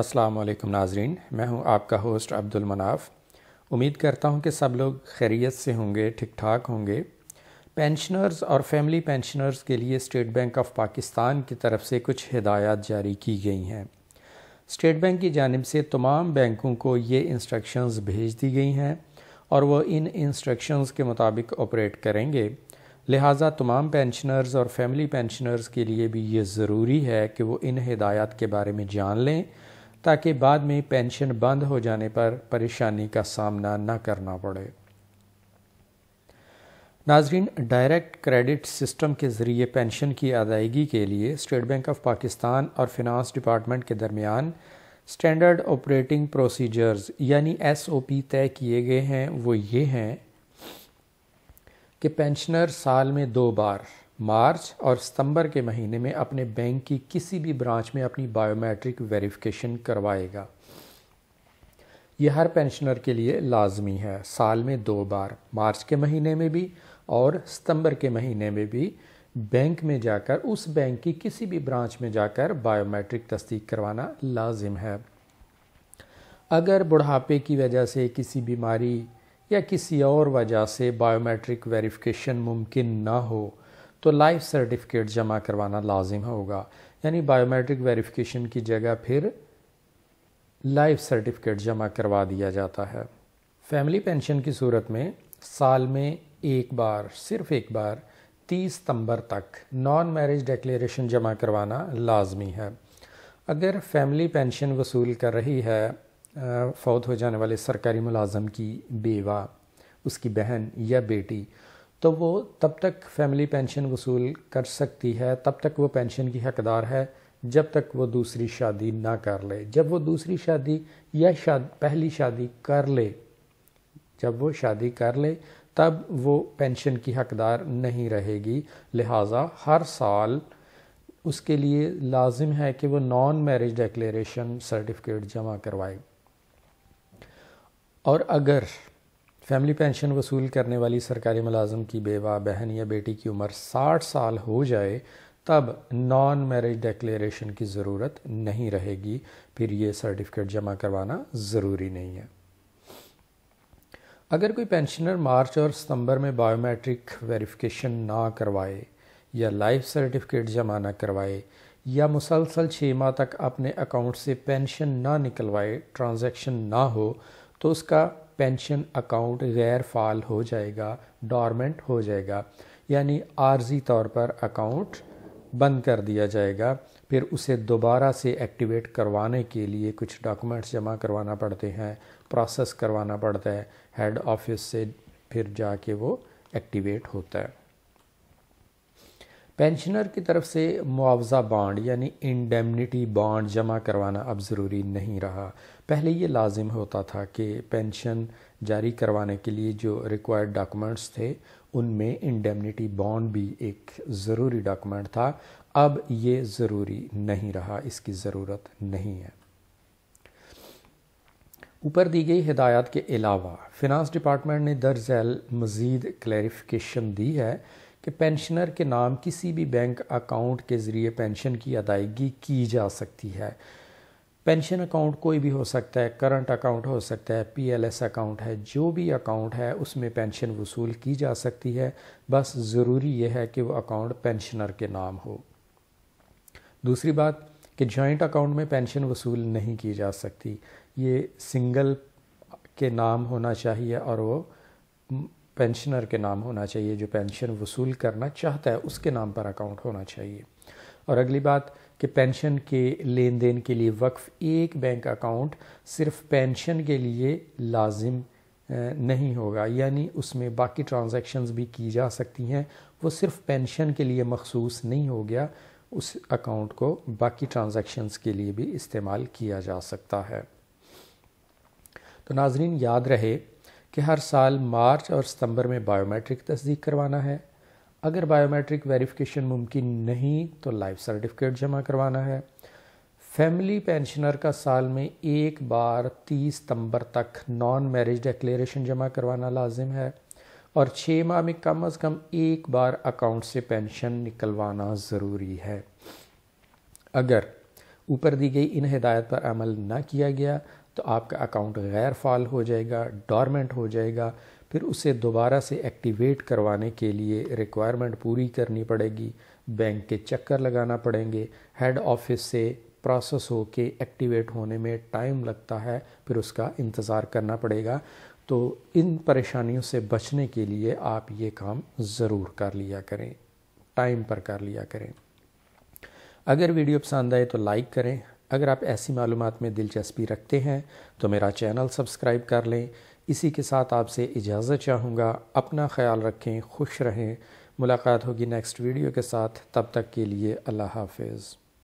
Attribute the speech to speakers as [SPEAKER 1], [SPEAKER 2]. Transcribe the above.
[SPEAKER 1] अस्सलाम वालेकुम नाजरीन मैं हूं आपका होस्ट अब्दुल मनाफ उम्मीद करता हूं कि सब लोग खैरियत से होंगे ठीक ठाक होंगे पेंशनर्स और फैमिली पेंशनर्स के लिए स्टेट बैंक ऑफ पाकिस्तान की तरफ से कुछ हिदायत जारी की गई हैं स्टेट बैंक की जानब से तमाम बैंकों को ये इंस्ट्रक्शंस भेज दी गई हैं और वह इन इंस्ट्रक्शंस के मुताबिक ऑपरेट करेंगे लिहाजा तमाम पेंशनर्स और फैमिली पेंशनर्स के लिए भी ये ज़रूरी है कि वो इन हिदायत के बारे में जान लें ताकि बाद में पेंशन बंद हो जाने पर परेशानी का सामना न करना पड़े नाजरीन डायरेक्ट क्रेडिट सिस्टम के ज़रिए पेंशन की अदायगी के लिए स्टेट बैंक ऑफ पाकिस्तान और फिनांस डिपार्टमेंट के दरमियान स्टैंडर्ड ऑपरेटिंग प्रोसीजर्स यानी एसओपी तय किए गए हैं वो ये हैं कि पेंशनर साल में दो बार मार्च और सितंबर के महीने में अपने बैंक की किसी भी ब्रांच में अपनी बायोमेट्रिक वेरिफिकेशन करवाएगा यह हर पेंशनर के लिए लाजमी है साल में दो बार मार्च के महीने में भी और सितंबर के महीने में भी बैंक में जाकर उस बैंक की किसी भी ब्रांच में जाकर बायोमेट्रिक तस्दीक करवाना लाजिम है अगर बुढ़ापे की वजह से किसी बीमारी या किसी और वजह से बायोमेट्रिक वेरिफिकेशन मुमकिन ना हो तो लाइफ सर्टिफिकेट जमा करवाना लाजिम होगा यानी बायोमेट्रिक वेरिफिकेशन की जगह फिर लाइफ सर्टिफिकेट जमा करवा दिया जाता है फैमिली पेंशन की सूरत में साल में एक बार सिर्फ एक बार 30 सितंबर तक नॉन मैरिज डिक्लेरेशन जमा करवाना लाजमी है अगर फैमिली पेंशन वसूल कर रही है फौत हो जाने वाले सरकारी मुलाजम की बेवा उसकी बहन या बेटी तो वो तब तक फैमिली पेंशन वसूल कर सकती है तब तक वो पेंशन की हकदार है जब तक वो दूसरी शादी ना कर ले जब वो दूसरी शादी या शाद पहली शादी कर ले जब वो शादी कर ले तब वो पेंशन की हकदार नहीं रहेगी लिहाजा हर साल उसके लिए लाजिम है कि वो नॉन मैरिज डिक्लेरेशन सर्टिफिकेट जमा करवाए और अगर फैमिली पेंशन वसूल करने वाली सरकारी मुलाजम की बेवा बहन या बेटी की उम्र 60 साल हो जाए तब नॉन मैरिज डिक्लेरेशन की ज़रूरत नहीं रहेगी फिर ये सर्टिफिकेट जमा करवाना ज़रूरी नहीं है अगर कोई पेंशनर मार्च और सितंबर में बायोमेट्रिक वेरिफिकेशन ना करवाए या लाइफ सर्टिफिकेट जमा ना करवाए या मुसलसल छः माह तक अपने अकाउंट से पेंशन ना निकलवाए ट्रांजैक्शन ना हो तो उसका पेंशन अकाउंट गैर फाल हो जाएगा डॉर्मेंट हो जाएगा यानी आर्जी तौर पर अकाउंट बंद कर दिया जाएगा फिर उसे दोबारा से एक्टिवेट करवाने के लिए कुछ डॉक्यूमेंट्स जमा करवाना पड़ते हैं प्रोसेस करवाना पड़ता है हेड ऑफिस से फिर जाके वो एक्टिवेट होता है पेंशनर की तरफ से मुआवजा बांड यानी इंडेमनिटी बांड जमा करवाना अब ज़रूरी नहीं रहा पहले ये लाजिम होता था कि पेंशन जारी करवाने के लिए जो रिक्वायर्ड डॉक्यूमेंट्स थे उनमें इंडेमनिटी बॉन्ड भी एक ज़रूरी डॉक्यूमेंट था अब ये ज़रूरी नहीं रहा इसकी ज़रूरत नहीं है ऊपर दी गई हिदायत के अलावा फिनांस डिपार्टमेंट ने दर्ज़ैल मज़ीद क्लैरिफिकेशन दी है कि पेंशनर के नाम किसी भी बैंक अकाउंट के ज़रिए पेंशन की अदायगी की जा सकती है पेंशन अकाउंट कोई भी हो सकता है करंट अकाउंट हो सकता है पीएलएस अकाउंट है जो भी अकाउंट है उसमें पेंशन वसूल की जा सकती है बस ज़रूरी यह है कि वो अकाउंट पेंशनर के नाम हो दूसरी बात कि जॉइंट अकाउंट में पेंशन वसूल नहीं की जा सकती ये सिंगल के नाम होना चाहिए और वो पेंशनर के नाम होना चाहिए जो पेंशन वसूल करना चाहता है उसके नाम पर अकाउंट होना चाहिए और अगली बात कि पेंशन के लेन देन के लिए वक्फ एक बैंक अकाउंट सिर्फ पेंशन के लिए लाजिम नहीं होगा यानी उसमें बाकी ट्रांजेक्शन भी की जा सकती हैं वो सिर्फ पेंशन के लिए मखसूस नहीं हो गया उस अकाउंट को बाकी ट्रांजेक्शन के लिए भी इस्तेमाल किया जा सकता है तो नाजरीन याद रहे कि हर साल मार्च और सितंबर में बायोमेट्रिक तस्दीक करवाना है अगर बायोमेट्रिक वेरिफिकेशन मुमकिन नहीं तो लाइफ सर्टिफिकेट जमा करवाना है फैमिली पेंशनर का साल में एक बार 30 सितंबर तक नॉन मैरिज डिक्लेरेशन जमा करवाना लाजिम है और छः माह में कम अज़ कम एक बार अकाउंट से पेंशन निकलवाना ज़रूरी है अगर ऊपर दी गई इन हिदायत पर अमल ना किया गया तो आपका अकाउंट गैर फाल हो जाएगा डॉर्मेंट हो जाएगा फिर उसे दोबारा से एक्टिवेट करवाने के लिए रिक्वायरमेंट पूरी करनी पड़ेगी बैंक के चक्कर लगाना पड़ेंगे हेड ऑफिस से प्रोसेस हो के एक्टिवेट होने में टाइम लगता है फिर उसका इंतज़ार करना पड़ेगा तो इन परेशानियों से बचने के लिए आप ये काम ज़रूर कर लिया करें टाइम पर कर लिया करें अगर वीडियो पसंद आए तो लाइक करें अगर आप ऐसी मालूम में दिलचस्पी रखते हैं तो मेरा चैनल सब्सक्राइब कर लें इसी के साथ आपसे इजाज़त चाहूँगा अपना ख्याल रखें खुश रहें मुलाकात होगी नेक्स्ट वीडियो के साथ तब तक के लिए अल्लाह हाफिज़